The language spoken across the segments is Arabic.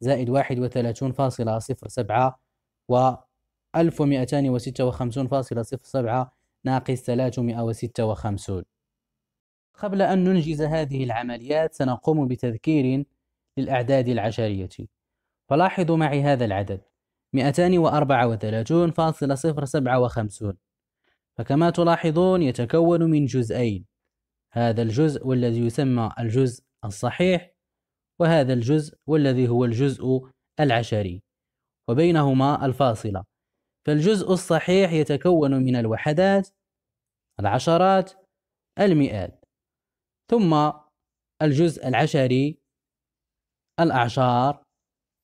زائد واحد وثلاثون فاصلة صفر سبعة و ألف ومئتان وستة وخمسون فاصلة صفر سبعة ناقص ثلاثمائة وستة وخمسون قبل أن ننجز هذه العمليات سنقوم بتذكير للأعداد العشرية فلاحظوا معي هذا العدد وأربعة وثلاثون فاصلة صفر سبعة وخمسون فكما تلاحظون يتكون من جزئين هذا الجزء والذي يسمى الجزء الصحيح وهذا الجزء والذي هو الجزء العشري وبينهما الفاصلة فالجزء الصحيح يتكون من الوحدات العشرات المئات ثم الجزء العشري الأعشار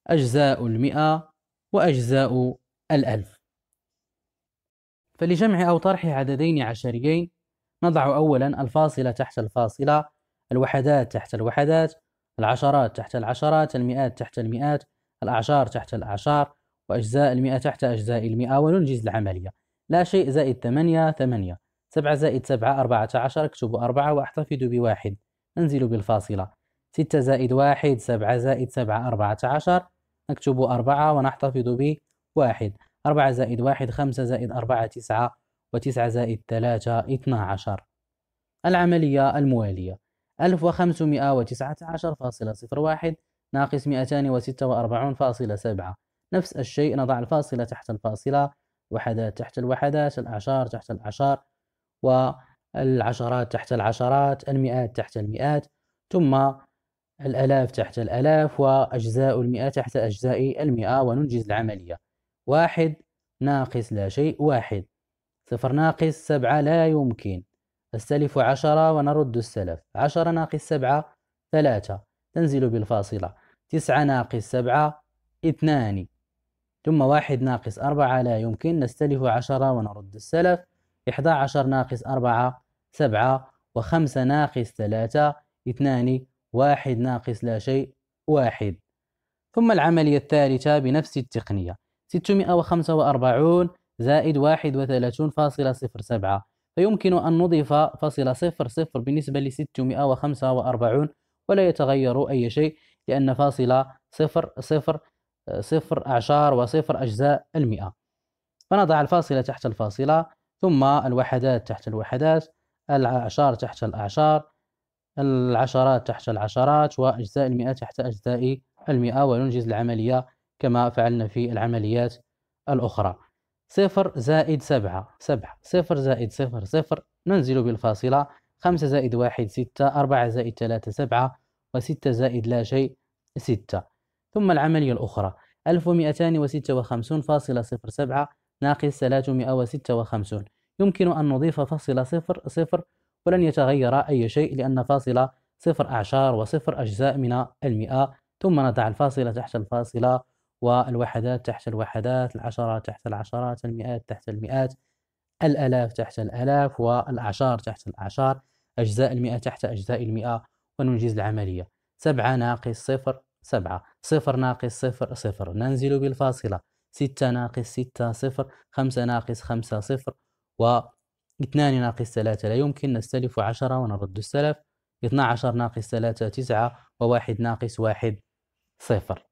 أجزاء المئة وأجزاء الألف فلجمع أو طرح عددين عشريين نضع أولا الفاصلة تحت الفاصلة الوحدات تحت الوحدات العشرات تحت العشرات المئات تحت المئات الأعشار تحت الأعشار وأجزاء المئة تحت أجزاء المئة وننجز العملية لا شيء زائد ثمانية ثمانية سبعة زائد سبعة أربعة عشر اكتب أربعة وأحتفظ بواحد أنزل بالفاصلة ستة زائد واحد سبعة زائد سبعة أربعة عشر نكتب أربعة ونحتفظ بواحد أربعة زائد واحد خمسة زائد أربعة تسعة وتسعة زائد ثلاثة اثنا عشر العملية الموالية 1519.01 ناقص 246.7 نفس الشيء نضع الفاصلة تحت الفاصلة وحدات تحت الوحدات الأعشار تحت الأعشار والعشرات تحت العشرات المئات تحت المئات ثم الألاف تحت الألاف وأجزاء المئة تحت أجزاء المئة وننجز العملية واحد ناقص لا شيء واحد صفر ناقص سبعة لا يمكن السلف عشرة ونرد السلف عشرة ناقص سبعة ثلاثة تنزل بالفاصلة تسعة ناقص سبعة اثنان ثم واحد ناقص أربعة لا يمكن نستلف عشرة ونرد السلف إحدى عشر ناقص أربعة سبعة وخمسة ناقص ثلاثة اثنان واحد ناقص لا شيء واحد ثم العملية الثالثة بنفس التقنية وخمسة وأربعون زائد واحد وثلاثون فاصلة صفر سبعة فيمكن أن نضيف فاصلة صفر صفر بالنسبة لستمائة وخمسة وأربعون ولا يتغير أي شيء لأن فاصلة صفر صفر صفر أعشار وصفر أجزاء المئة فنضع الفاصلة تحت الفاصلة ثم الوحدات تحت الوحدات الأعشار تحت الأعشار العشرات تحت العشرات وأجزاء المئة تحت أجزاء المئة وننجز العملية كما فعلنا في العمليات الأخرى صفر زائد سبعة سبعة صفر زائد صفر صفر ننزل بالفاصلة خمسة زائد واحد ستة أربعة زائد ثلاثة سبعة وستة زائد لا شيء ستة ثم العملية الأخرى ألف ومئتان وستة وخمسون فاصلة صفر سبعة ناقص ثلاثمائة وستة وخمسون يمكن أن نضيف فاصلة صفر صفر ولن يتغير أي شيء لأن فاصلة صفر أعشار وصفر أجزاء من المئة ثم نضع الفاصلة تحت الفاصلة والوحدات تحت الوحدات العشرات تحت العشرات المئات تحت المئات الآلاف تحت الآلاف والأعشار تحت الأعشار أجزاء المئة تحت أجزاء المئة وننجز العملية سبعة ناقص صفر سبعة صفر ناقص صفر صفر ننزل بالفاصلة ستة ناقص ستة صفر خمسة ناقص خمسة صفر و اثنان ناقص ثلاثة لا يمكن نستلف عشرة ونرد السلف اثنا عشر ناقص ثلاثة تسعة وواحد ناقص واحد صفر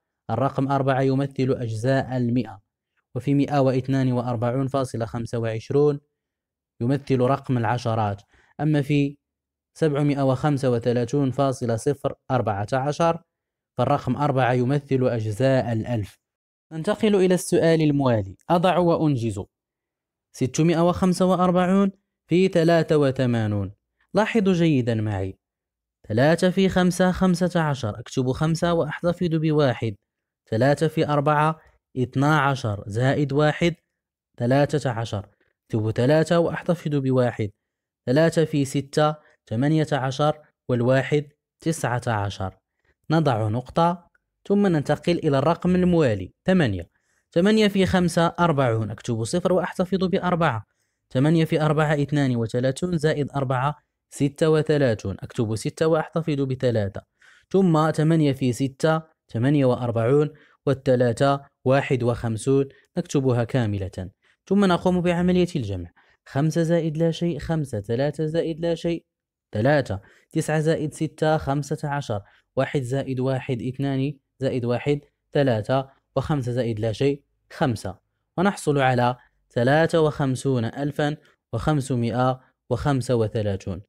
الرقم أربعة يمثل أجزاء المئة وفي مئة واثنان وأربعون فاصلة خمسة وعشرون يمثل رقم العشرات أما في سبعمائة وخمسة وثلاثون فاصلة صفر أربعة عشر فالرقم أربعة يمثل أجزاء الألف ننتقل إلى السؤال الموالي أضع وأنجز ستمائة وخمسة وأربعون في ثلاثة وثمانون لاحظوا جيدا معي ثلاثة في خمسة خمسة عشر أكتب خمسة وأحتفظ بواحد ثلاثة في أربعة اثنا عشر زائد واحد ثلاثة عشر اكتبوا ثلاثة وأحتفظوا بواحد ثلاثة في ستة ثمانية عشر والواحد تسعة عشر نضع نقطة ثم ننتقل إلى الرقم الموالي ثمانية ثمانية في خمسة أربعون أكتب صفر وأحتفظ بأربعة ثمانية في أربعة اثنان وثلاثون زائد أربعة ستة وثلاثون أكتب ستة وأحتفظ بثلاثة ثم ثمانية في ستة 48 والثلاثة 51 نكتبها كاملة ثم نقوم بعملية الجمع 5 زائد لا شيء 5 3 زائد لا شيء 3 9 زائد 6 15 1 زائد 1 2 زائد 1 3 و5 زائد لا شيء 5 ونحصل على 53535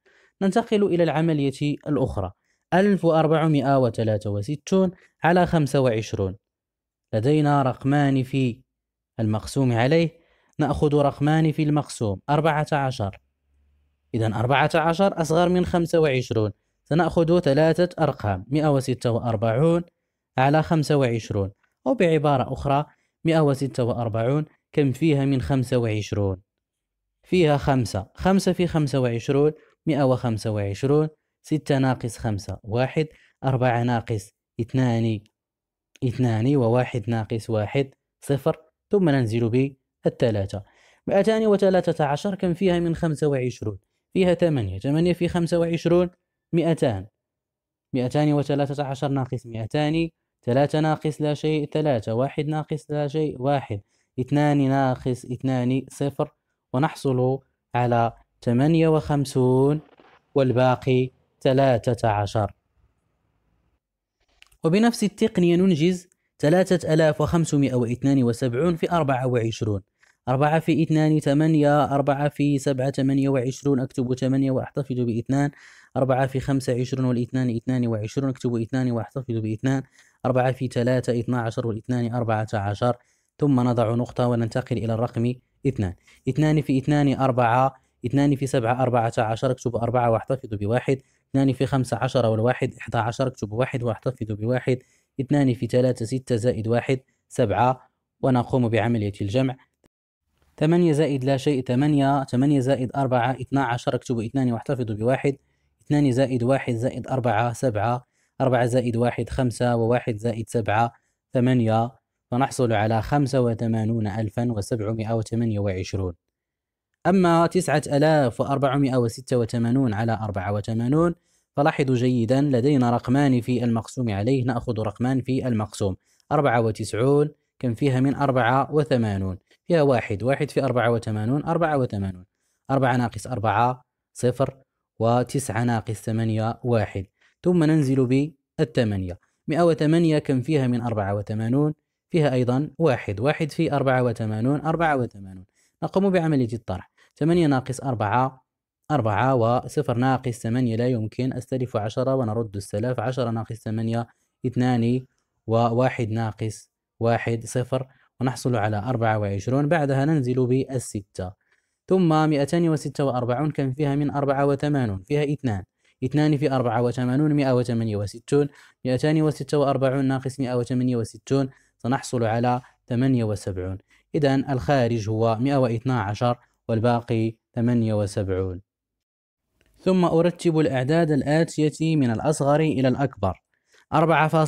ننتقل إلى العملية الأخرى 1463 على 25 لدينا رقمان في المقسوم عليه نأخذ رقمان في المقسوم 14 إذا 14 أصغر من 25 سنأخذ ثلاثة أرقام 146 على 25 أو بعبارة أخرى 146 كم فيها من 25 فيها خمسة خمسة في 25 125 ستة ناقص خمسة واحد أربعة ناقص اثنان اثنان وواحد ناقص واحد صفر ثم ننزل بالثلاثة مئتان وثلاثة عشر كم فيها من خمسة وعشرون فيها ثمانية ثمانية في خمسة وعشرون مئتان مئتان وثلاثة عشر ناقص مئتان ثلاثة ناقص لا شيء ثلاثة واحد ناقص لا شيء واحد اثنان ناقص اثنان صفر ونحصل على ثمانية وخمسون والباقي ثلاثة عشر وبنفس التقنية ننجز ثلاثة ألاف وخمسمائة واثنان وسبعون في أربعة وعشرون أربعة في اثنان ثمانية أربعة في سبعة ثمانية وعشرون أكتب ثمانية وأحتفظ باثنان أربعة في خمسة عشرون والاثنان اثنان وعشرون أكتب اثنان وأحتفظ باثنان أربعة في ثلاثة اثنا عشر والاثنان أربعة عشر ثم نضع نقطة وننتقل إلى الرقم اثنان اثنان في اثنان أربعة اثنان في سبعة أربعة عشر أكتب أربعة وأحتفظ بواحد اثنان في خمسة 10 والواحد إحدى عشر اكتب واحد واحتفظ بواحد اثنان في ثلاثة ستة زائد واحد سبعة ونقوم بعملية الجمع ثمانية زائد لا شيء ثمانية ثمانية زائد أربعة اثنا عشر اكتب اثنان واحتفظ بواحد اثنان زائد واحد زائد أربعة سبعة أربعة زائد واحد خمسة وواحد زائد سبعة ثمانية فنحصل على خمسة وثمانون ألفا وسبعمائة وثمانية وعشرون أما تسعة آلاف وأربعمائة وستة وثمانون على أربعة وثمانون فلاحظوا جيدا لدينا رقمان في المقسوم عليه نأخذ رقمان في المقسوم أربعة وتسعون كم فيها من أربعة وثمانون فيها واحد واحد في أربعة وثمانون أربعة وثمانون أربعة ناقص أربعة صفر وتسعة ناقص ثمانية واحد ثم ننزل بالثمانية مئة وثمانية كم فيها من أربعة وثمانون فيها أيضا واحد واحد في أربعة وثمانون أربعة وثمانون نقوم بعملية الطرح ثمانية ناقص أربعة أربعة وصفر ناقص ثمانية لا يمكن أستلف عشرة ونرد السلف عشرة ناقص ثمانية اثنان وواحد ناقص واحد صفر ونحصل على أربعة وعشرون بعدها ننزل بالستة ثم مئتان وستة وأربعون كم فيها من أربعة وثمانون فيها اثنان اثنان في أربعة وثمانون مئة وثمانية وستون مئتان وستة وأربعون ناقص مئة وثمانية وستون سنحصل على ثمانية وسبعون إذا الخارج هو مئة واثنا عشر والباقي ثمانية وسبعون ثم أرتب الأعداد الآتية من الأصغر إلى الأكبر 4.57 4.05 3.99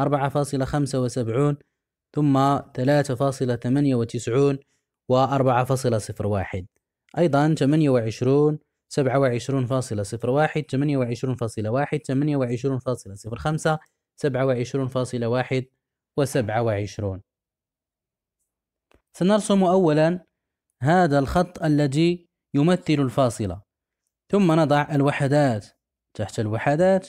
4.75 ثم 3.98 و4.01 أيضا 28 27.01 28.1 28.05 27.1 و27 سنرسم أولا هذا الخط الذي يمثل الفاصلة ثم نضع الوحدات تحت الوحدات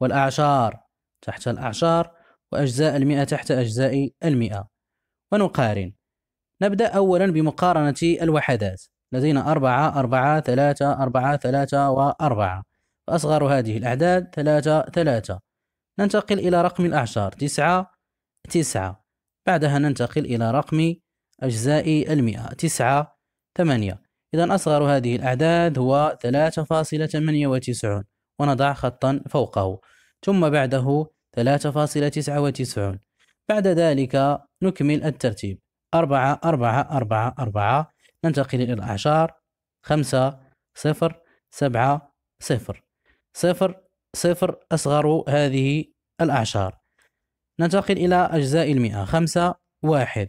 والأعشار تحت الأعشار وأجزاء المئة تحت أجزاء المئة ونقارن نبدأ أولا بمقارنة الوحدات لدينا أربعة أربعة ثلاثة أربعة ثلاثة وأربعة فأصغر هذه الأعداد ثلاثة ثلاثة ننتقل إلى رقم الأعشار تسعة تسعة بعدها ننتقل إلى رقم أجزاء المئة تسعة ثمانية إذا أصغر هذه الأعداد هو ثلاثة فاصلة ثمانية وتسعون ونضع خطا فوقه ثم بعده ثلاثة فاصلة تسعة وتسعون بعد ذلك نكمل الترتيب أربعة أربعة أربعة أربعة ننتقل إلى الأعشار خمسة صفر سبعة صفر صفر صفر أصغر هذه الأعشار ننتقل إلى أجزاء المئة خمسة واحد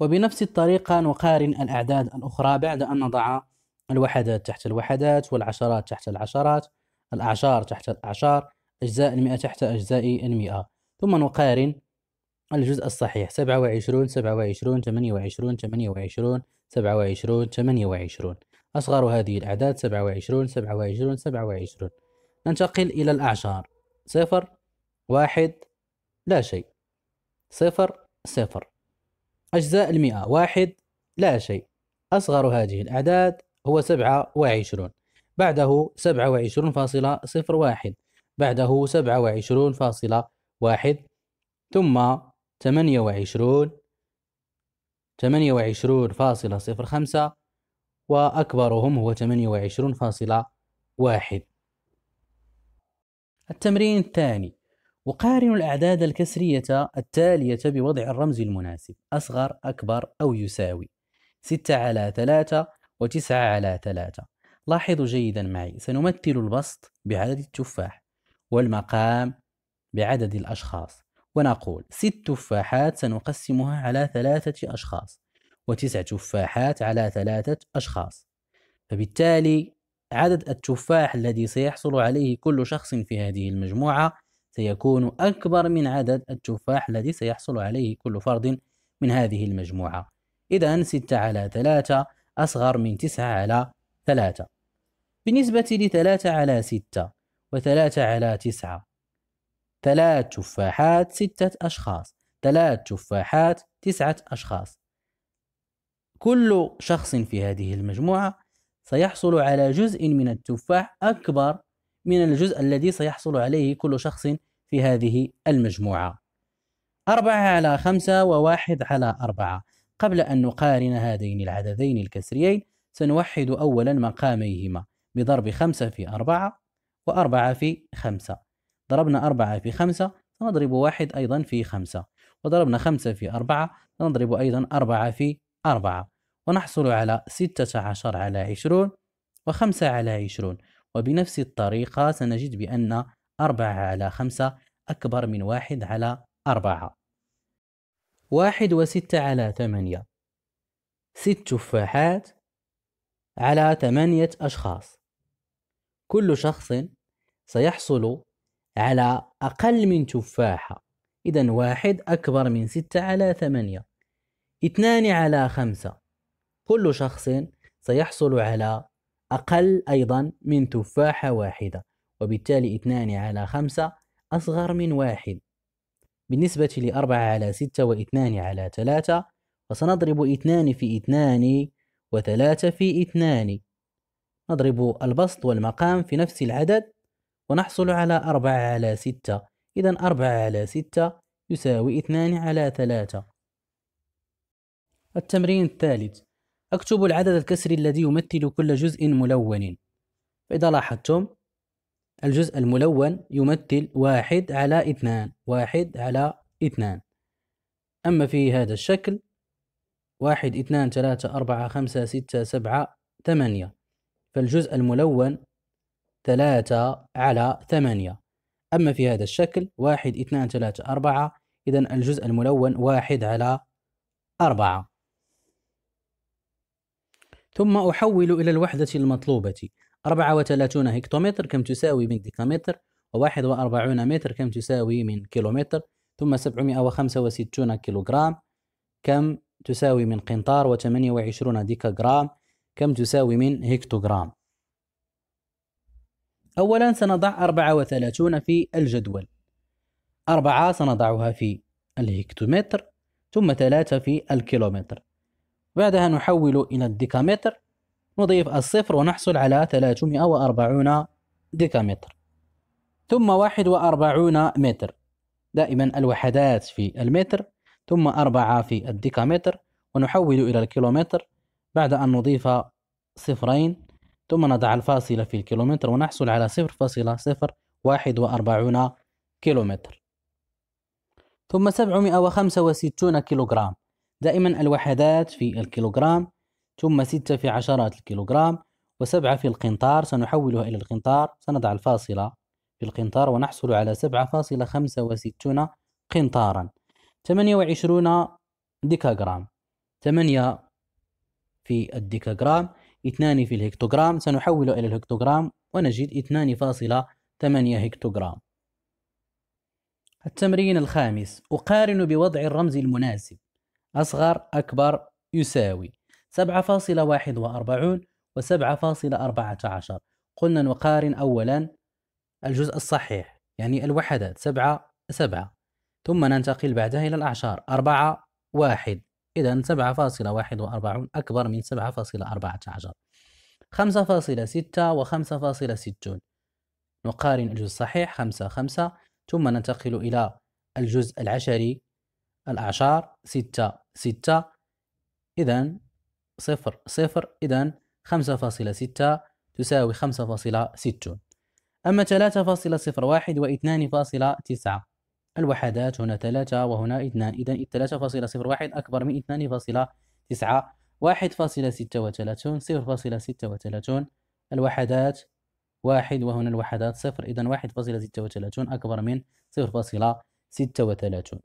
وبنفس الطريقة نقارن الأعداد الأخرى بعد أن نضع الوحدات تحت الوحدات والعشرات تحت العشرات الأعشار تحت الأعشار أجزاء المئة تحت أجزاء المئة ثم نقارن الجزء الصحيح 27 27 28 28 27 28 أصغر هذه الأعداد 27 27 27 ننتقل إلى الأعشار صفر واحد لا شيء صفر صفر أجزاء المئة واحد لا شيء أصغر هذه الأعداد هو سبعة وعشرون بعده سبعة وعشرون فاصلة صفر واحد بعده سبعة وعشرون فاصلة واحد ثم ثمانية وعشرون ثمانية وعشرون فاصلة صفر خمسة وأكبرهم هو ثمانية وعشرون فاصلة واحد التمرين الثاني وقارن الأعداد الكسرية التالية بوضع الرمز المناسب أصغر أكبر أو يساوي 6 على 3 و9 على 3 لاحظوا جيدا معي سنمثل البسط بعدد التفاح والمقام بعدد الأشخاص ونقول 6 تفاحات سنقسمها على 3 أشخاص و 9 تفاحات على 3 أشخاص فبالتالي عدد التفاح الذي سيحصل عليه كل شخص في هذه المجموعة سيكون أكبر من عدد التفاح الذي سيحصل عليه كل فرد من هذه المجموعة إذا 6 على 3 أصغر من 9 على 3 بالنسبة لثلاثة على ستة وثلاثة على تسعة ثلاث تفاحات ستة أشخاص ثلاث تفاحات تسعة أشخاص كل شخص في هذه المجموعة سيحصل على جزء من التفاح أكبر من الجزء الذي سيحصل عليه كل شخص في هذه المجموعة أربعة على خمسة وواحد على أربعة قبل أن نقارن هذين العددين الكسريين سنوحد أولا مقاميهما بضرب خمسة في أربعة وأربعة في خمسة ضربنا أربعة في خمسة سنضرب واحد أيضا في خمسة وضربنا خمسة في أربعة سنضرب أيضا أربعة في أربعة ونحصل على ستة عشر على عشرون وخمسة على عشرون وبنفس الطريقة سنجد بأن 4 على 5 أكبر من 1 على 4 واحد وستة على ثمانية ست تفاحات على ثمانية أشخاص كل شخص سيحصل على أقل من تفاحة إذا واحد أكبر من ستة على ثمانية اثنان على خمسة كل شخص سيحصل على أقل أيضا من تفاحة واحدة وبالتالي اثنان على خمسة أصغر من واحد بالنسبة لأربعة على ستة واثنان على ثلاثة وسنضرب اثنان في اثنان وثلاثة في اثنان نضرب البسط والمقام في نفس العدد ونحصل على أربعة على ستة إذا أربعة على ستة يساوي اثنان على ثلاثة التمرين الثالث أكتب العدد الكسري الذي يمثل كل جزء ملون فإذا لاحظتم الجزء الملون يمثل واحد على اثنان واحد على اثنان أما في هذا الشكل واحد اثنان ثلاثة أربعة خمسة ستة سبعة ثمانية فالجزء الملون ثلاثة على ثمانية أما في هذا الشكل واحد اثنان ثلاثة أربعة إذا الجزء الملون واحد على أربعة ثم أحول إلى الوحدة المطلوبة 34 هكتومتر كم تساوي من ديكامتر و41 متر كم تساوي من كيلومتر ثم 765 كيلوغرام كم تساوي من قنطار و28 ديكاغرام كم تساوي من هكتوغرام أولا سنضع 34 في الجدول أربعة سنضعها في الهكتومتر ثم ثلاثة في الكيلومتر بعدها نحول إلى الديكامتر نضيف الصفر ونحصل على 340 ديكامتر ثم 41 متر دائما الوحدات في المتر ثم أربعة في الديكامتر ونحول إلى الكيلومتر بعد أن نضيف صفرين ثم نضع الفاصلة في الكيلومتر ونحصل على صفر فاصلة صفر واحد وأربعون كيلومتر ثم سبعمائة وخمسة وستون كيلوغرام دائما الوحدات في الكيلوغرام ثم ستة في عشرات الكيلوغرام وسبعة في القنطار سنحولها إلى القنطار سنضع الفاصلة في القنطار ونحصل على سبعة فاصلة خمسة وستون قنطارا ثمانية وعشرون ديكاغرام ثمانية في الديكاغرام اثنان في الهكتوغرام سنحوله إلى الهكتوغرام ونجد اثنان فاصلة ثمانية هكتوغرام التمرين الخامس أقارن بوضع الرمز المناسب أصغر أكبر يساوي 7.41 و7.14 قلنا نقارن أولا الجزء الصحيح يعني الوحدات 7 7 ثم ننتقل بعدها إلى الأعشار 4 1 إذا 7.41 أكبر من 7.14 5.6 و 5.60 نقارن الجزء الصحيح 5 5 ثم ننتقل إلى الجزء العشري الأعشار ستة ستة إذا صفر صفر إذا خمسة فاصلة ستة تساوي خمسة فاصلة ستون أما ثلاثة فاصلة صفر واحد واثنان فاصلة تسعة الوحدات هنا ثلاثة وهنا اثنان إذا الثلاثة فاصلة صفر واحد أكبر من اثنان فاصلة تسعة واحد فاصلة ستة وثلاثون صفر فاصلة ستة وثلاثون الوحدات واحد وهنا الوحدات صفر إذا واحد فاصلة ستة وثلاثون أكبر من صفر فاصلة ستة وثلاثون